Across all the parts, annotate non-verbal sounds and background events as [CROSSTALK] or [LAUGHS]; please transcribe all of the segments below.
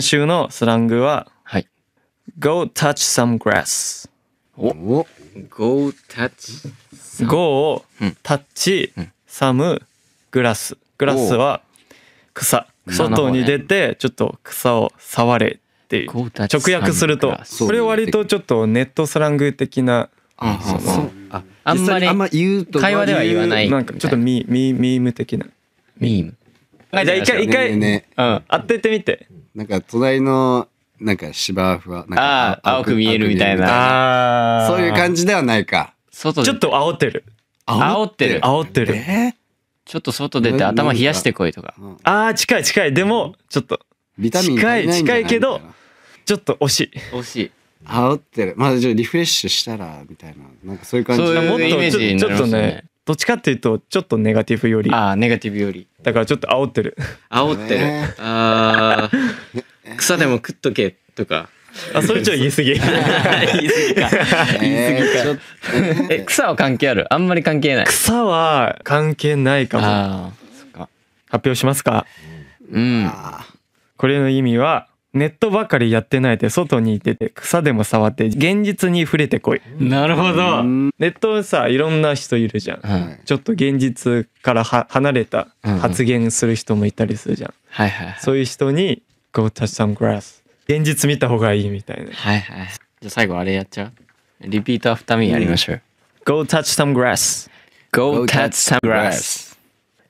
今週のスラングは、はい。Go touch some grass. お Go touch Go をタッチ、サム、グラス。グラスは草。外に出て、ちょっと草を触れっていう。直訳すると、これ割とちょっとネットスラング的なあああんまり会話では言わないなんかちょっとミミミーム的なミームじゃあ一回一回、うん、当ててみてなんか隣のなんか芝生はなんかあー青く見えるみたいなあそういう感じではないか外ちょっと煽ってる。煽ってる煽ってる。えちょっと外出て頭冷やしてこいとかーうんああ、近い近い。でも、ちょっと、ビタミンないない近い近いけどちょっと惜しい。惜しい煽ってるまあじゃあリフレッシュしたらみたいななんかそういう感じそういうイメージになりますよねどっちかっていうとちょっとネガティブよりああネガティブよりだからちょっと煽ってる煽ってる、ああ [LAUGHS] 草でも食っとけとかあそれちょっと言い過ぎ [LAUGHS] 言い過ぎか言い過ぎかえ草は関係あるあんまり関係ない草は関係ないかも発表しますかうんこれの意味はネットばかりやってないで外にいてて草でも触って現実に触れてこいなるほどネットさいろんな人いるじゃん、はい、ちょっと現実から離れた発言する人もいたりするじゃん、はいはい、そういう人に「Go touch some grass」現実見た方がいいみたいなはいはいじゃあ最後あれやっちゃうリピートアフターミーやりましょう、Go touch some grass Go touch some grass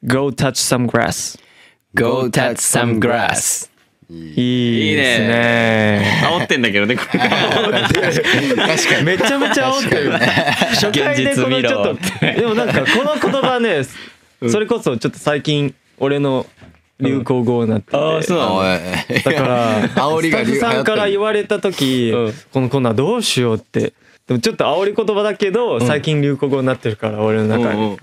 Go touch some grass Go touch some grass いいいいですね。煽ってんだけどね、これ。確かに。めちゃめちゃ煽ってる。初回でこのちょっと、でもなんかこの言葉ね、それこそちょっと最近、俺の流行語なって、うん、あそうだからスタッフさんから言われた時、このこんなどうしようってでもちょっと煽り言葉だけど最近流行語になってるから俺の中に、